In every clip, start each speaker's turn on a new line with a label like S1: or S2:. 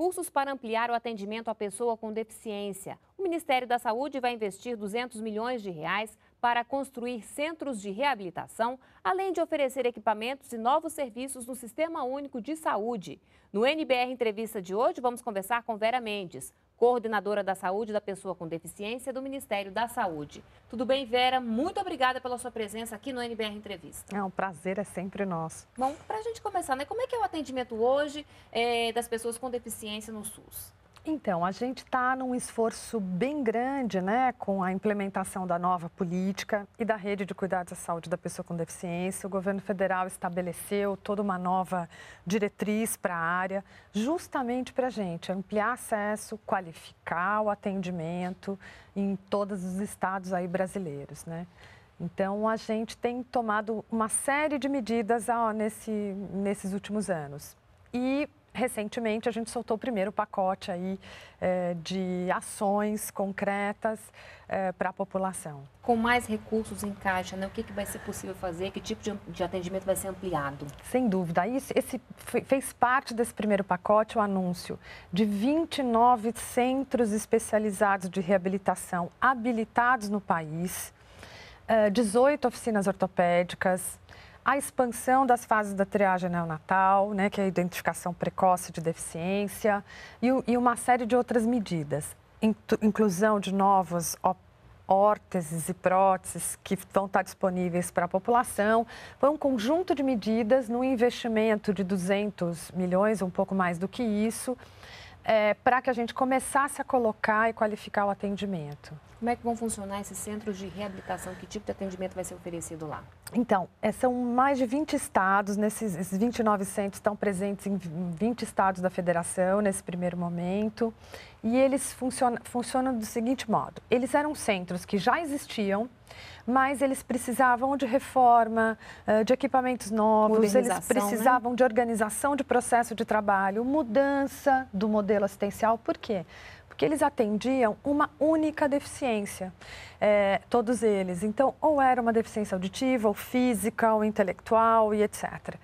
S1: recursos para ampliar o atendimento à pessoa com deficiência. O Ministério da Saúde vai investir 200 milhões de reais para construir centros de reabilitação, além de oferecer equipamentos e novos serviços no Sistema Único de Saúde. No NBR Entrevista de hoje, vamos conversar com Vera Mendes, coordenadora da Saúde da Pessoa com Deficiência do Ministério da
S2: Saúde. Tudo bem,
S1: Vera? Muito obrigada pela sua presença aqui no NBR Entrevista.
S2: É um prazer, é sempre nosso.
S1: Bom, para a gente começar, né? Como é que é o atendimento hoje é, das pessoas com deficiência no SUS?
S2: Então, a gente está num esforço bem grande né, com a implementação da nova política e da rede de cuidados à saúde da pessoa com deficiência. O governo federal estabeleceu toda uma nova diretriz para a área, justamente para a gente ampliar acesso, qualificar o atendimento em todos os estados aí brasileiros. Né? Então, a gente tem tomado uma série de medidas ó, nesse, nesses últimos anos. E recentemente a gente soltou o primeiro pacote aí eh, de ações concretas eh, para a população. Com mais recursos em caixa, né? o que, que vai ser possível fazer? Que tipo de, de atendimento vai ser ampliado? Sem dúvida. Isso, esse fez parte desse primeiro pacote o anúncio de 29 centros especializados de reabilitação habilitados no país, 18 eh, oficinas ortopédicas, a expansão das fases da triagem neonatal, né, que é a identificação precoce de deficiência, e, e uma série de outras medidas. Inclusão de novas órteses e próteses que vão estar disponíveis para a população. Foi um conjunto de medidas num investimento de 200 milhões, um pouco mais do que isso, é, para que a gente começasse a colocar e qualificar o atendimento.
S1: Como é que vão funcionar esses centros de reabilitação? Que tipo de atendimento vai ser oferecido lá?
S2: Então, é, são mais de 20 estados, nesses, esses 29 centros estão presentes em 20 estados da federação nesse primeiro momento, e eles funcionam, funcionam do seguinte modo: eles eram centros que já existiam, mas eles precisavam de reforma, eh, de equipamentos novos, eles né? precisavam né? de organização de processo de trabalho, mudança do modelo assistencial, por quê? porque eles atendiam uma única deficiência, é, todos eles. Então, ou era uma deficiência auditiva, ou física, ou intelectual e etc.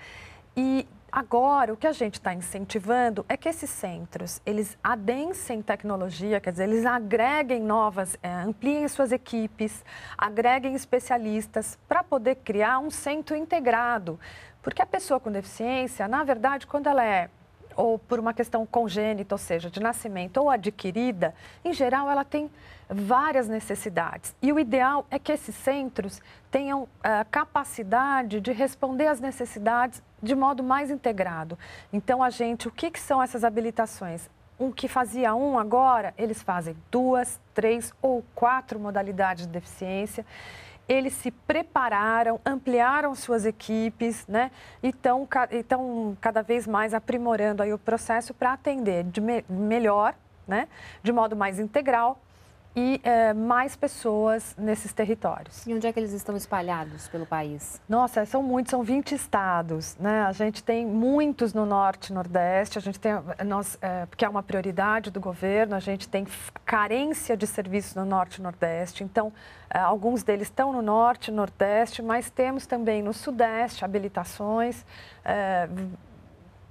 S2: E Agora, o que a gente está incentivando é que esses centros, eles adensem tecnologia, quer dizer, eles agreguem novas, é, ampliem suas equipes, agreguem especialistas para poder criar um centro integrado. Porque a pessoa com deficiência, na verdade, quando ela é ou por uma questão congênita, ou seja, de nascimento ou adquirida, em geral ela tem várias necessidades. E o ideal é que esses centros tenham a eh, capacidade de responder às necessidades de modo mais integrado. Então, a gente, o que, que são essas habilitações? um que fazia um agora, eles fazem duas, três ou quatro modalidades de deficiência eles se prepararam, ampliaram suas equipes, né? E estão cada vez mais aprimorando aí o processo para atender de me melhor, né? De modo mais integral e é, mais pessoas nesses territórios. E onde é que eles estão espalhados pelo país? Nossa, são muitos, são 20 estados, né? A gente tem muitos no norte, nordeste, a gente tem, nós, é, porque é uma prioridade do governo, a gente tem carência de serviços no norte e nordeste, então é, alguns deles estão no norte, nordeste, mas temos também no sudeste habilitações,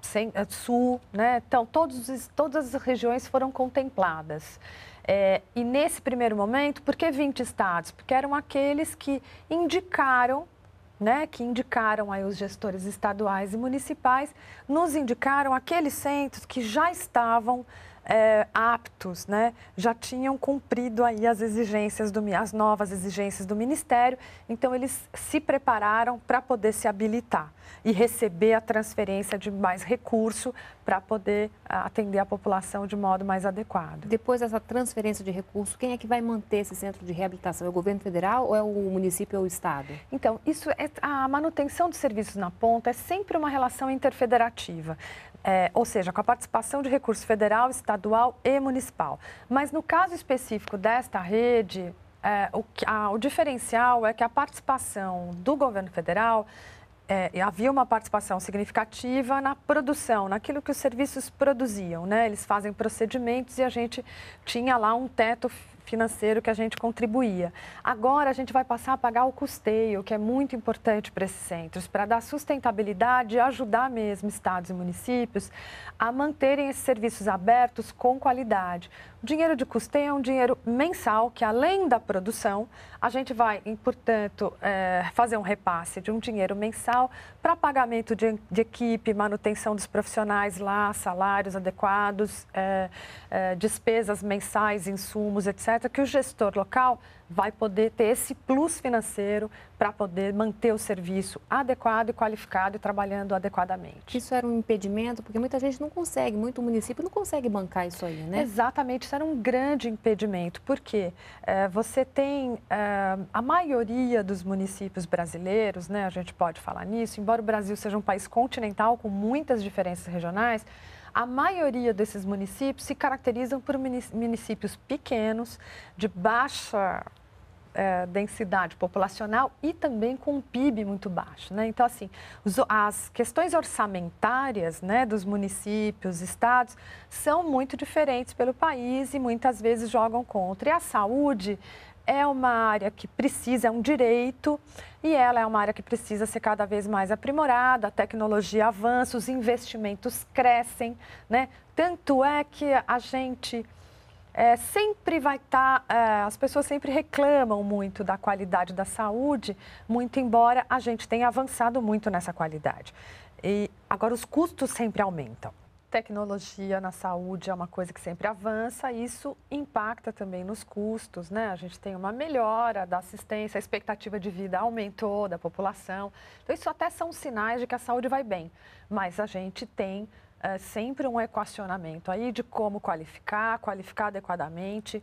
S2: sem, sul, né? Então, todos, todas as regiões foram contempladas. É, e nesse primeiro momento, por que 20 estados? Porque eram aqueles que indicaram, né, que indicaram aí os gestores estaduais e municipais, nos indicaram aqueles centros que já estavam é, aptos, né? já tinham cumprido aí as exigências, do, as novas exigências do Ministério, então eles se prepararam para poder se habilitar e receber a transferência de mais recurso para poder atender a população de modo mais adequado. Depois dessa transferência de recurso, quem é que vai manter esse centro de reabilitação? É o governo federal ou é o município ou o estado? Então, isso é a manutenção dos serviços na ponta é sempre uma relação interfederativa é, ou seja, com a participação de recurso federal, estadual e municipal. Mas no caso específico desta rede, é, o, a, o diferencial é que a participação do governo federal é, havia uma participação significativa na produção, naquilo que os serviços produziam, né? Eles fazem procedimentos e a gente tinha lá um teto financeiro que a gente contribuía. Agora a gente vai passar a pagar o custeio, que é muito importante para esses centros, para dar sustentabilidade e ajudar mesmo estados e municípios a manterem esses serviços abertos com qualidade. O dinheiro de custeio é um dinheiro mensal que, além da produção, a gente vai, portanto, é, fazer um repasse de um dinheiro mensal para pagamento de, de, equipe, manutenção dos profissionais lá, salários adequados, é, é, despesas mensais, insumos, etc que o gestor local vai poder ter esse plus financeiro para poder manter o serviço adequado e qualificado e trabalhando adequadamente. Isso era um impedimento, porque muita gente não consegue, muito município não consegue bancar isso aí, né? Exatamente, isso era um grande impedimento, porque é, você tem é, a maioria dos municípios brasileiros, né? A gente pode falar nisso, embora o Brasil seja um país continental com muitas diferenças regionais, a maioria desses municípios se caracterizam por municípios pequenos, de baixa é, densidade populacional e também com um PIB muito baixo. Né? Então, assim, os, as questões orçamentárias né, dos municípios, estados, são muito diferentes pelo país e muitas vezes jogam contra. E a saúde é uma área que precisa, é um direito, e ela é uma área que precisa ser cada vez mais aprimorada, a tecnologia avança, os investimentos crescem, né? Tanto é que a gente é, sempre vai estar, tá, é, as pessoas sempre reclamam muito da qualidade da saúde, muito embora a gente tenha avançado muito nessa qualidade. E agora os custos sempre aumentam tecnologia na saúde é uma coisa que sempre avança, isso impacta também nos custos, né? A gente tem uma melhora da assistência, a expectativa de vida aumentou da população. Então, isso até são sinais de que a saúde vai bem, mas a gente tem é, sempre um equacionamento aí de como qualificar, qualificar adequadamente,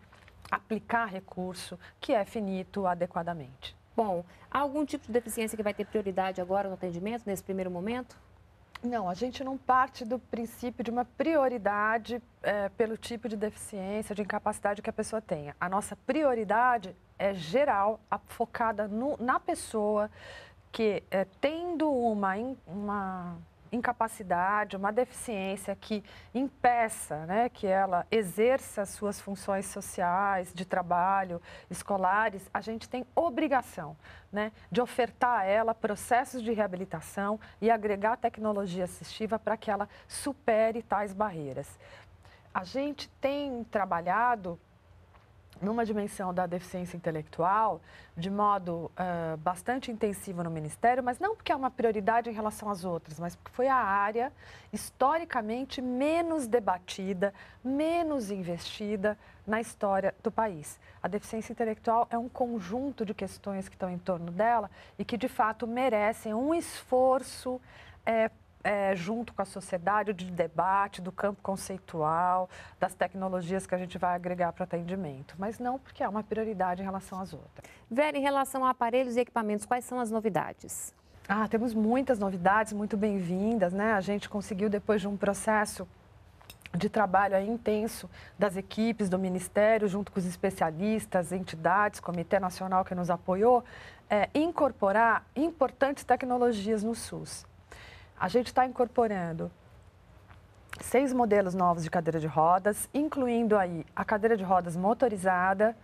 S2: aplicar recurso que é finito adequadamente. Bom, há algum tipo de deficiência que vai ter prioridade agora no atendimento, nesse primeiro momento? Não, a gente não parte do princípio de uma prioridade é, pelo tipo de deficiência, de incapacidade que a pessoa tenha. A nossa prioridade é geral, focada no, na pessoa que, é, tendo uma, uma incapacidade, uma deficiência que impeça né, que ela exerça as suas funções sociais, de trabalho, escolares, a gente tem obrigação né, de ofertar a ela processos de reabilitação e agregar tecnologia assistiva para que ela supere tais barreiras. A gente tem trabalhado numa dimensão da deficiência intelectual de modo uh, bastante intensivo no Ministério, mas não porque é uma prioridade em relação às outras, mas porque foi a área historicamente menos debatida, menos investida na história do país. A deficiência intelectual é um conjunto de questões que estão em torno dela e que, de fato, merecem um esforço é, é, junto com a sociedade, de debate, do campo conceitual, das tecnologias que a gente vai agregar para atendimento, mas não porque é uma prioridade em relação às outras.
S1: Vera, em relação a aparelhos e equipamentos, quais são as novidades?
S2: Ah, temos muitas novidades, muito bem-vindas, né? A gente conseguiu, depois de um processo de trabalho intenso das equipes do Ministério, junto com os especialistas, entidades, Comitê Nacional que nos apoiou, é, incorporar importantes tecnologias no SUS. A gente está incorporando seis modelos novos de cadeira de rodas, incluindo aí a cadeira de rodas motorizada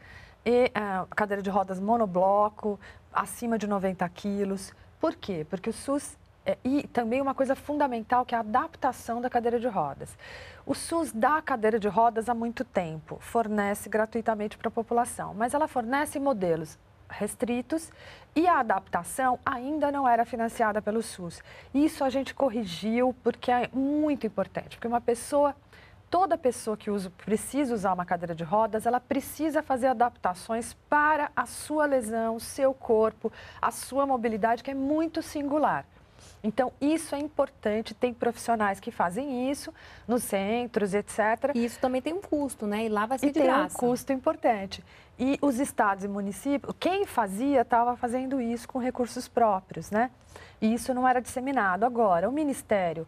S2: e a ah, cadeira de rodas monobloco, acima de 90 quilos. Por quê? Porque o SUS é, e também uma coisa fundamental que é a adaptação da cadeira de rodas. O SUS dá cadeira de rodas há muito tempo, fornece gratuitamente para a população, mas ela fornece modelos restritos e a adaptação ainda não era financiada pelo SUS. Isso a gente corrigiu porque é muito importante, porque uma pessoa toda pessoa que usa, precisa usar uma cadeira de rodas, ela precisa fazer adaptações para a sua lesão, seu corpo, a sua mobilidade, que é muito singular. Então, isso é importante, tem profissionais que fazem isso nos centros, etc. E isso também tem um custo, né? E lá vai ser e de tem graça. um custo importante. E os estados e municípios, quem fazia estava fazendo isso com recursos próprios, né? E isso não era disseminado. Agora, o Ministério,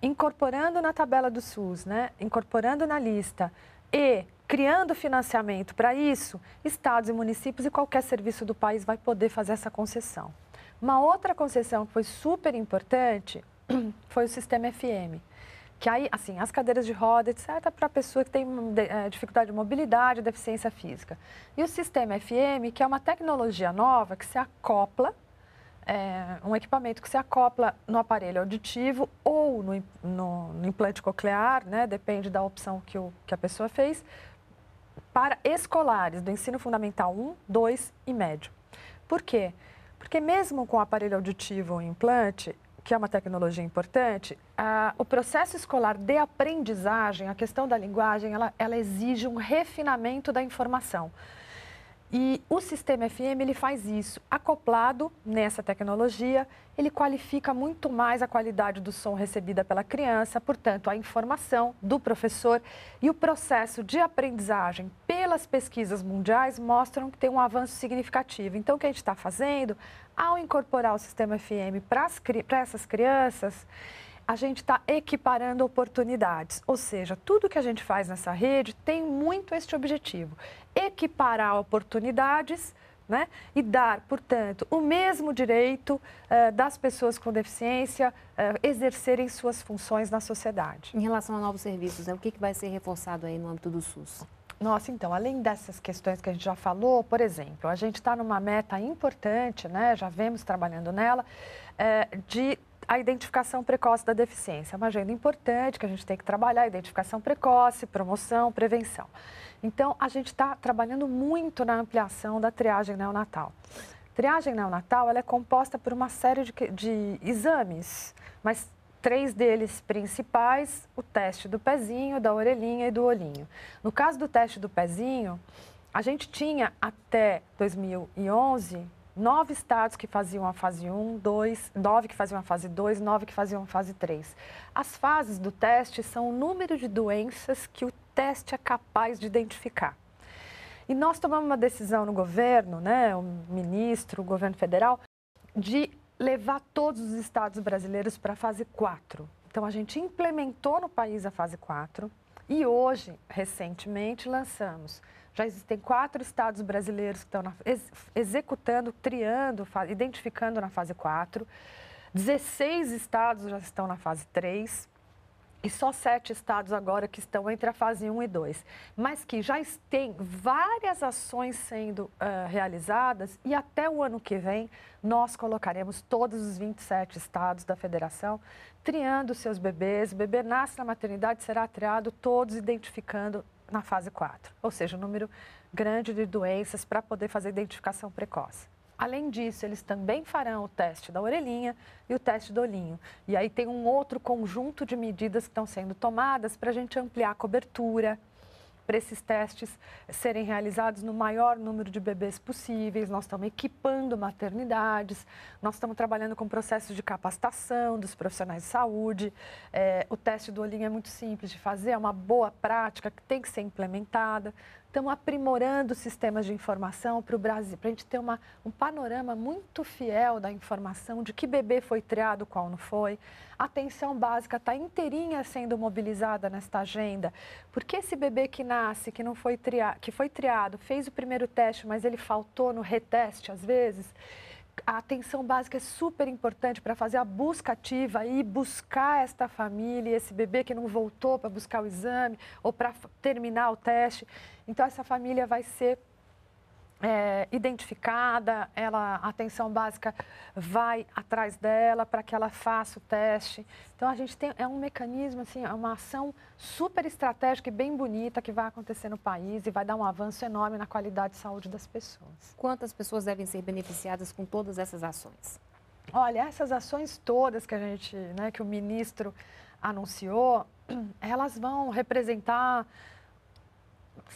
S2: incorporando na tabela do SUS, né? Incorporando na lista e criando financiamento para isso, estados e municípios e qualquer serviço do país vai poder fazer essa concessão. Uma outra concessão que foi super importante foi o sistema FM. Que aí, assim, as cadeiras de roda, etc., para a pessoa que tem eh, dificuldade de mobilidade, deficiência física. E o sistema FM, que é uma tecnologia nova que se acopla é um equipamento que se acopla no aparelho auditivo ou no, no, no implante coclear, né? depende da opção que, o, que, a pessoa fez, para escolares do ensino fundamental 1, 2 e médio. Por quê? Porque mesmo com o aparelho auditivo ou implante, que é uma tecnologia importante, o processo escolar de aprendizagem, a questão da linguagem, ela, ela exige um refinamento da informação. E o sistema FM ele faz isso, acoplado nessa tecnologia, ele qualifica muito mais a qualidade do som recebida pela criança, portanto, a informação do professor e o processo de aprendizagem pelas pesquisas mundiais mostram que tem um avanço significativo. Então, o que a gente está fazendo ao incorporar o sistema FM para essas crianças a gente está equiparando oportunidades, ou seja, tudo que a gente faz nessa rede tem muito este objetivo: equiparar oportunidades. Né? E dar, portanto, o mesmo direito eh, das pessoas com deficiência eh, exercerem suas funções na sociedade. Em relação a novos serviços, né? o que, que vai ser reforçado aí no âmbito do SUS? Nossa, então, além dessas questões que a gente já falou, por exemplo, a gente está numa meta importante, né? já vemos trabalhando nela, eh, de a identificação precoce da deficiência. É uma agenda importante que a gente tem que trabalhar, identificação precoce, promoção, prevenção. Então, a gente está trabalhando muito na ampliação da triagem neonatal. Triagem neonatal ela é composta por uma série de, de exames, mas três deles principais, o teste do pezinho, da orelhinha e do olhinho. No caso do teste do pezinho, a gente tinha até 2011 nove estados que faziam a fase 1, dois, nove que faziam a fase 2, nove que faziam a fase 3. As fases do teste são o número de doenças que o teste é capaz de identificar. E nós tomamos uma decisão no governo, né, o ministro, o governo federal, de levar todos os estados brasileiros para a fase 4. Então, a gente implementou no país a fase 4 e hoje, recentemente, lançamos já existem quatro estados brasileiros que estão na, ex, executando, triando, identificando na fase 4. 16 estados já estão na fase 3 e só sete estados agora que estão entre a fase 1 e 2, mas que já tem várias ações sendo uh, realizadas e até o ano que vem nós colocaremos todos os 27 estados da federação triando seus bebês. O bebê nasce na maternidade, será triado, todos identificando na fase 4, ou seja, um número grande de doenças para poder fazer identificação precoce. Além disso, eles também farão o teste da orelhinha e o teste do olhinho. E aí tem um outro conjunto de medidas que estão sendo tomadas para a gente ampliar a cobertura, para esses testes serem realizados no maior número de bebês possíveis. Nós estamos equipando maternidades, nós estamos trabalhando com processos de capacitação dos profissionais de saúde. É, o teste do olhinho é muito simples de fazer, é uma boa prática que tem que ser implementada estamos aprimorando sistemas de informação para o Brasil, para a gente ter uma, um panorama muito fiel da informação de que bebê foi triado, qual não foi. A atenção básica está inteirinha sendo mobilizada nesta agenda, porque esse bebê que nasce, que não foi tria, que foi triado, fez o primeiro teste, mas ele faltou no reteste às vezes a atenção básica é super importante para fazer a busca ativa e buscar esta família, esse bebê que não voltou para buscar o exame ou para terminar o teste. Então, essa família vai ser é, identificada, ela, a atenção básica vai atrás dela para que ela faça o teste. Então, a gente tem é um mecanismo, assim, é uma ação super estratégica e bem bonita que vai acontecer no país e vai dar um avanço enorme na qualidade de saúde das pessoas. Quantas pessoas devem ser beneficiadas com todas essas ações? Olha, essas ações todas que a gente, né, que o ministro anunciou, elas vão representar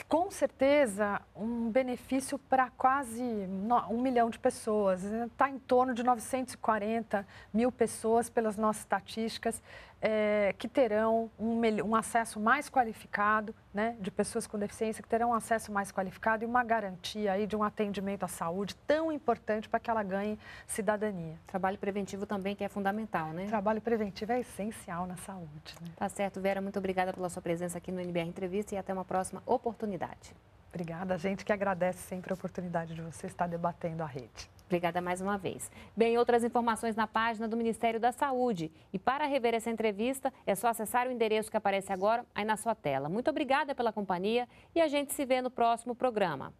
S2: com certeza um benefício para quase um milhão de pessoas. Está em torno de 940 mil pessoas, pelas nossas estatísticas, é, que terão um, um, acesso mais qualificado, né, de pessoas com deficiência que terão um acesso mais qualificado e uma garantia aí de um atendimento à saúde tão importante para que ela ganhe cidadania. Trabalho preventivo também que é fundamental, né? Trabalho
S1: preventivo é essencial na saúde. Né? Tá certo, Vera, muito obrigada pela sua presença aqui no NBR Entrevista e
S2: até uma próxima oportunidade. Obrigada, gente que agradece sempre a oportunidade de você estar debatendo a rede. Obrigada
S1: mais uma vez. Bem, outras informações na página do Ministério da Saúde. E para rever essa entrevista, é só acessar o endereço que aparece agora aí na sua tela. Muito obrigada pela companhia e a gente se vê no próximo programa.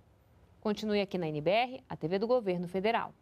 S1: Continue aqui na NBR, a TV do Governo Federal.